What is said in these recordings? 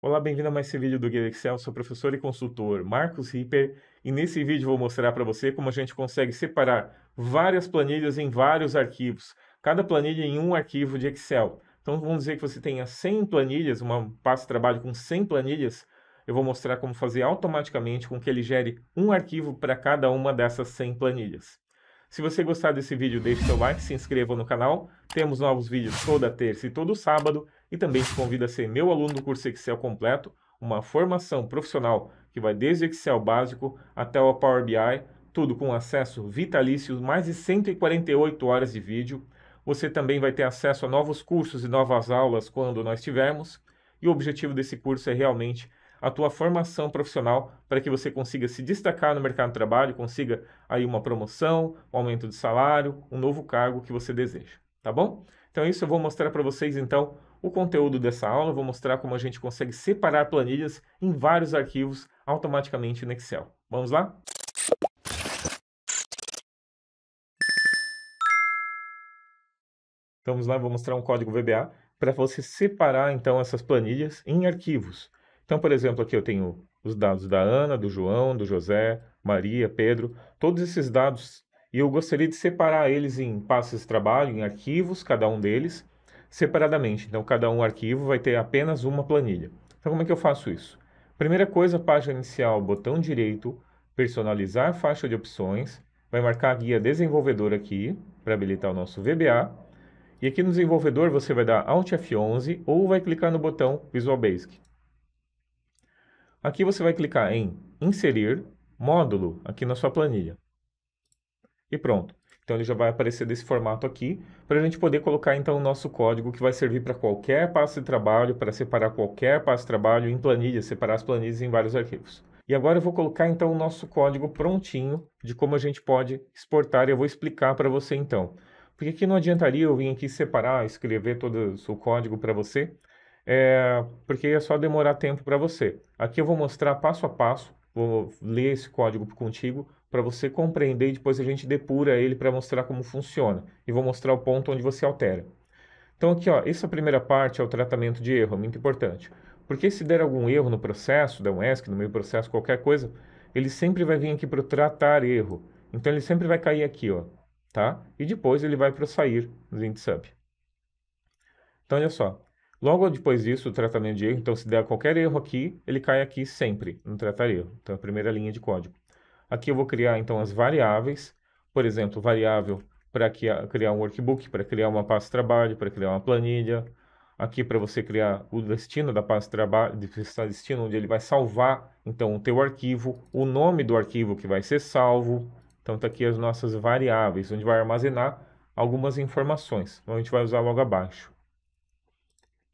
Olá, bem-vindo a mais esse vídeo do Guia Excel, sou professor e consultor Marcos Ripper e nesse vídeo vou mostrar para você como a gente consegue separar várias planilhas em vários arquivos, cada planilha em um arquivo de Excel. Então vamos dizer que você tenha 100 planilhas, uma pasta de trabalho com 100 planilhas, eu vou mostrar como fazer automaticamente com que ele gere um arquivo para cada uma dessas 100 planilhas. Se você gostar desse vídeo, deixe seu like, se inscreva no canal. Temos novos vídeos toda terça e todo sábado. E também te convido a ser meu aluno do curso Excel completo, uma formação profissional que vai desde Excel básico até o Power BI, tudo com acesso vitalício, mais de 148 horas de vídeo. Você também vai ter acesso a novos cursos e novas aulas quando nós tivermos. E o objetivo desse curso é realmente a tua formação profissional para que você consiga se destacar no mercado de trabalho, consiga aí uma promoção, um aumento de salário, um novo cargo que você deseja, tá bom? Então isso, eu vou mostrar para vocês então o conteúdo dessa aula, eu vou mostrar como a gente consegue separar planilhas em vários arquivos automaticamente no Excel. Vamos lá? vamos lá, vou mostrar um código VBA para você separar então essas planilhas em arquivos. Então, por exemplo, aqui eu tenho os dados da Ana, do João, do José, Maria, Pedro, todos esses dados e eu gostaria de separar eles em passos de trabalho, em arquivos, cada um deles, separadamente. Então, cada um arquivo vai ter apenas uma planilha. Então, como é que eu faço isso? Primeira coisa, página inicial, botão direito, personalizar faixa de opções, vai marcar a guia desenvolvedor aqui, para habilitar o nosso VBA, e aqui no desenvolvedor você vai dar Alt F11 ou vai clicar no botão Visual Basic. Aqui você vai clicar em inserir módulo aqui na sua planilha. E pronto. Então ele já vai aparecer desse formato aqui, para a gente poder colocar então o nosso código que vai servir para qualquer passo de trabalho, para separar qualquer passo de trabalho em planilhas, separar as planilhas em vários arquivos. E agora eu vou colocar então o nosso código prontinho de como a gente pode exportar e eu vou explicar para você então. Porque aqui não adiantaria eu vir aqui separar, escrever todo o seu código para você, é, porque ia é só demorar tempo para você. Aqui eu vou mostrar passo a passo, vou ler esse código contigo para você compreender e depois a gente depura ele para mostrar como funciona. E vou mostrar o ponto onde você altera. Então aqui, ó, essa primeira parte é o tratamento de erro, é muito importante. Porque se der algum erro no processo, da ESC, no meio do processo, qualquer coisa, ele sempre vai vir aqui para o tratar erro. Então ele sempre vai cair aqui, ó, tá? E depois ele vai para o sair do sub. Então olha só, Logo depois disso, o tratamento de erro, então se der qualquer erro aqui, ele cai aqui sempre no tratar erro. Então a primeira linha de código. Aqui eu vou criar então as variáveis, por exemplo, variável para criar um workbook, para criar uma pasta de trabalho, para criar uma planilha. Aqui para você criar o destino da pasta de trabalho, destino onde ele vai salvar então o teu arquivo, o nome do arquivo que vai ser salvo. Então está aqui as nossas variáveis, onde vai armazenar algumas informações. Então a gente vai usar logo abaixo.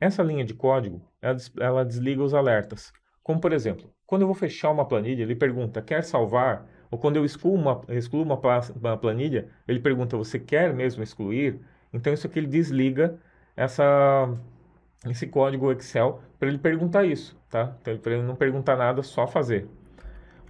Essa linha de código, ela, ela desliga os alertas. Como, por exemplo, quando eu vou fechar uma planilha, ele pergunta, quer salvar? Ou quando eu excluo uma, excluo uma, uma planilha, ele pergunta, você quer mesmo excluir? Então, isso aqui ele desliga essa, esse código Excel para ele perguntar isso, tá? Então, para ele não perguntar nada, só fazer.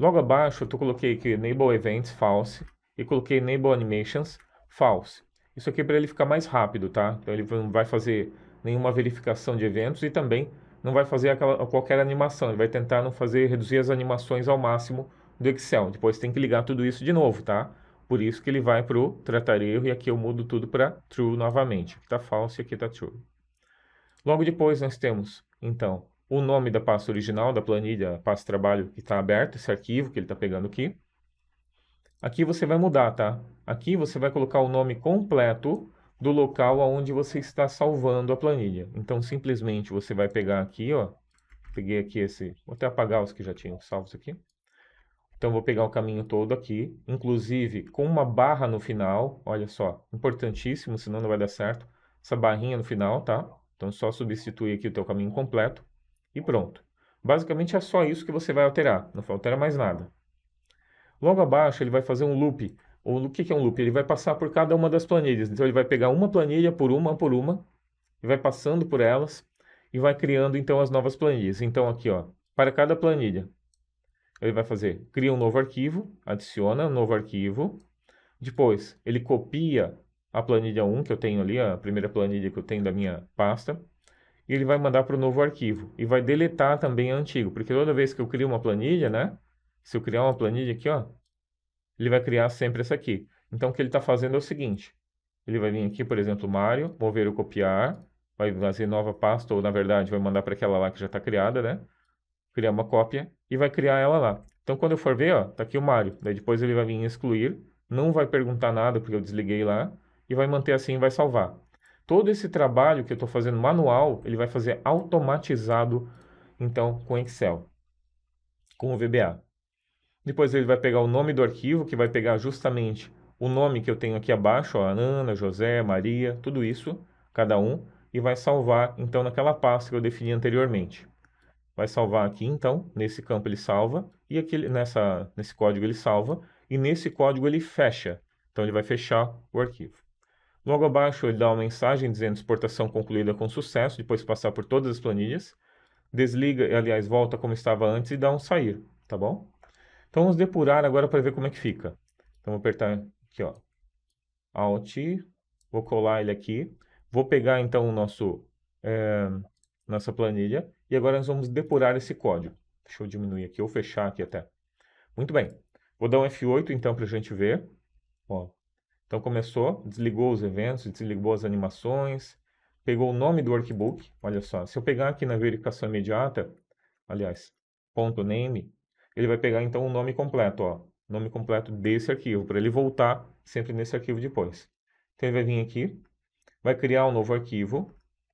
Logo abaixo, eu coloquei aqui Enable Events False e coloquei Enable Animations False. Isso aqui é para ele ficar mais rápido, tá? Então, ele vai fazer nenhuma verificação de eventos e também não vai fazer aquela, qualquer animação, ele vai tentar não fazer reduzir as animações ao máximo do Excel. Depois tem que ligar tudo isso de novo, tá? Por isso que ele vai para o tratar erro e aqui eu mudo tudo para true novamente. Tá aqui está false e aqui está true. Logo depois nós temos, então, o nome da pasta original da planilha, pasta trabalho que está aberta, esse arquivo que ele está pegando aqui. Aqui você vai mudar, tá? Aqui você vai colocar o nome completo do local aonde você está salvando a planilha. Então, simplesmente você vai pegar aqui, ó. Peguei aqui esse... Vou até apagar os que já tinham salvos aqui. Então, vou pegar o caminho todo aqui, inclusive com uma barra no final. Olha só, importantíssimo, senão não vai dar certo. Essa barrinha no final, tá? Então, só substituir aqui o teu caminho completo e pronto. Basicamente, é só isso que você vai alterar. Não altera mais nada. Logo abaixo, ele vai fazer um loop o que, é um loop? Ele vai passar por cada uma das planilhas. Então, ele vai pegar uma planilha por uma por uma e vai passando por elas e vai criando, então, as novas planilhas. Então, aqui, ó, para cada planilha, ele vai fazer, cria um novo arquivo, adiciona um novo arquivo. Depois, ele copia a planilha 1 que eu tenho ali, a primeira planilha que eu tenho da minha pasta, e ele vai mandar para o novo arquivo e vai deletar também a antiga, porque toda vez que eu crio uma planilha, né? Se eu criar uma planilha aqui, ó, ele vai criar sempre essa aqui. Então, o que ele está fazendo é o seguinte. Ele vai vir aqui, por exemplo, Mario, mover ou copiar, vai fazer nova pasta, ou na verdade vai mandar para aquela lá que já está criada, né? Criar uma cópia e vai criar ela lá. Então, quando eu for ver, ó, tá aqui o Mario. Daí depois ele vai vir em excluir, não vai perguntar nada porque eu desliguei lá, e vai manter assim e vai salvar. Todo esse trabalho que eu estou fazendo manual, ele vai fazer automatizado, então, com Excel, com o VBA. Depois ele vai pegar o nome do arquivo, que vai pegar justamente o nome que eu tenho aqui abaixo, ó, Ana, José, Maria, tudo isso, cada um, e vai salvar então naquela pasta que eu defini anteriormente. Vai salvar aqui então, nesse campo ele salva, e aqui nessa, nesse código ele salva, e nesse código ele fecha. Então ele vai fechar o arquivo. Logo abaixo ele dá uma mensagem dizendo exportação concluída com sucesso, depois passar por todas as planilhas. Desliga, aliás, volta como estava antes e dá um sair, tá bom? Então vamos depurar agora para ver como é que fica. Então vou apertar aqui, ó, Alt, vou colar ele aqui. Vou pegar então o nosso, é, nossa planilha e agora nós vamos depurar esse código. Deixa eu diminuir aqui ou fechar aqui até. Muito bem. Vou dar um F8 então para a gente ver. Ó, então começou, desligou os eventos, desligou as animações, pegou o nome do workbook. Olha só, se eu pegar aqui na verificação imediata, aliás, ponto .name, ele vai pegar então o nome completo, ó, nome completo desse arquivo, para ele voltar sempre nesse arquivo depois. Então ele vai vir aqui, vai criar um novo arquivo,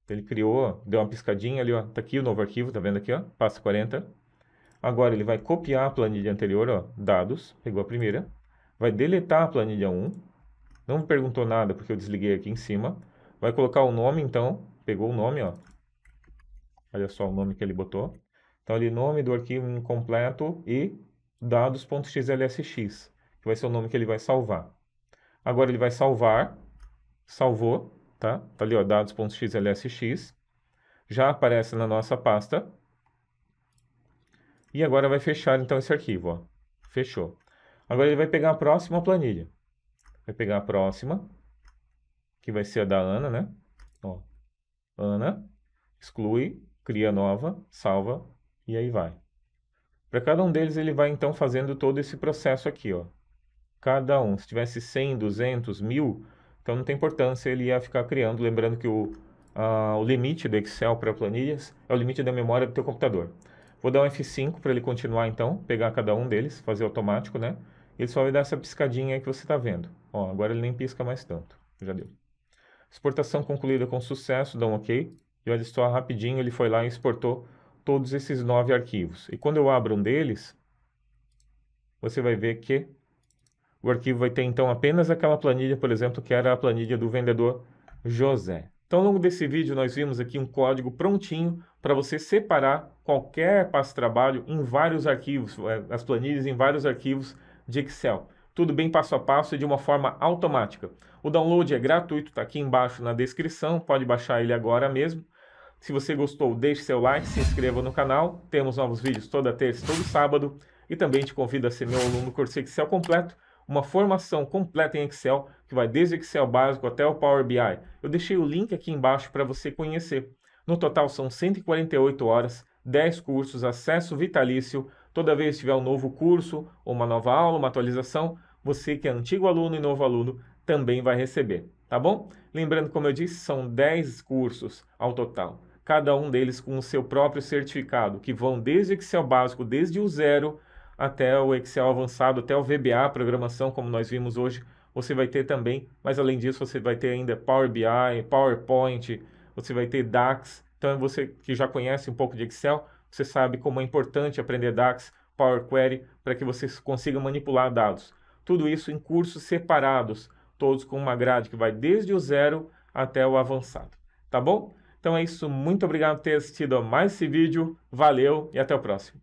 ele criou, deu uma piscadinha ali, ó, tá aqui o novo arquivo, tá vendo aqui, ó, passa 40. Agora ele vai copiar a planilha anterior, ó, dados, pegou a primeira, vai deletar a planilha 1, não perguntou nada porque eu desliguei aqui em cima, vai colocar o nome então, pegou o nome, ó, olha só o nome que ele botou, então, ali, nome do arquivo incompleto e dados.xlsx, que vai ser o nome que ele vai salvar. Agora, ele vai salvar, salvou, tá? Tá ali, ó, dados.xlsx. Já aparece na nossa pasta. E agora vai fechar, então, esse arquivo, ó. Fechou. Agora, ele vai pegar a próxima planilha. Vai pegar a próxima, que vai ser a da Ana, né? Ó, Ana, exclui, cria nova, salva, e aí vai. Para cada um deles, ele vai então fazendo todo esse processo aqui, ó. Cada um, se tivesse 100, 200, 1000, então não tem importância, ele ia ficar criando, lembrando que o, o limite do Excel para planilhas é o limite da memória do teu computador. Vou dar um F5 para ele continuar então, pegar cada um deles, fazer automático, né? Ele só vai dar essa piscadinha aí que você está vendo. Ó, agora ele nem pisca mais tanto, já deu. Exportação concluída com sucesso, dá um OK. E olha só, rapidinho ele foi lá e exportou todos esses nove arquivos. E quando eu abro um deles, você vai ver que o arquivo vai ter então apenas aquela planilha, por exemplo, que era a planilha do vendedor José. Então, ao longo desse vídeo, nós vimos aqui um código prontinho para você separar qualquer passo-trabalho em vários arquivos, é, as planilhas em vários arquivos de Excel. Tudo bem passo a passo e de uma forma automática. O download é gratuito, está aqui embaixo na descrição, pode baixar ele agora mesmo. Se você gostou, deixe seu like, se inscreva no canal. Temos novos vídeos toda terça, todo sábado. E também te convido a ser meu aluno do curso Excel completo, uma formação completa em Excel, que vai desde Excel básico até o Power BI. Eu deixei o link aqui embaixo para você conhecer. No total são 148 horas, 10 cursos, acesso vitalício. Toda vez que tiver um novo curso, uma nova aula, uma atualização, você que é antigo aluno e novo aluno também vai receber, tá bom? Lembrando, como eu disse, são 10 cursos ao total cada um deles com o seu próprio certificado, que vão desde o Excel básico, desde o zero, até o Excel avançado, até o VBA, programação, como nós vimos hoje. Você vai ter também, mas além disso, você vai ter ainda Power BI, PowerPoint, você vai ter DAX. Então, você que já conhece um pouco de Excel, você sabe como é importante aprender DAX, Power Query, para que você consiga manipular dados. Tudo isso em cursos separados, todos com uma grade que vai desde o zero até o avançado. Tá bom? Então é isso, muito obrigado por ter assistido a mais esse vídeo, valeu e até o próximo.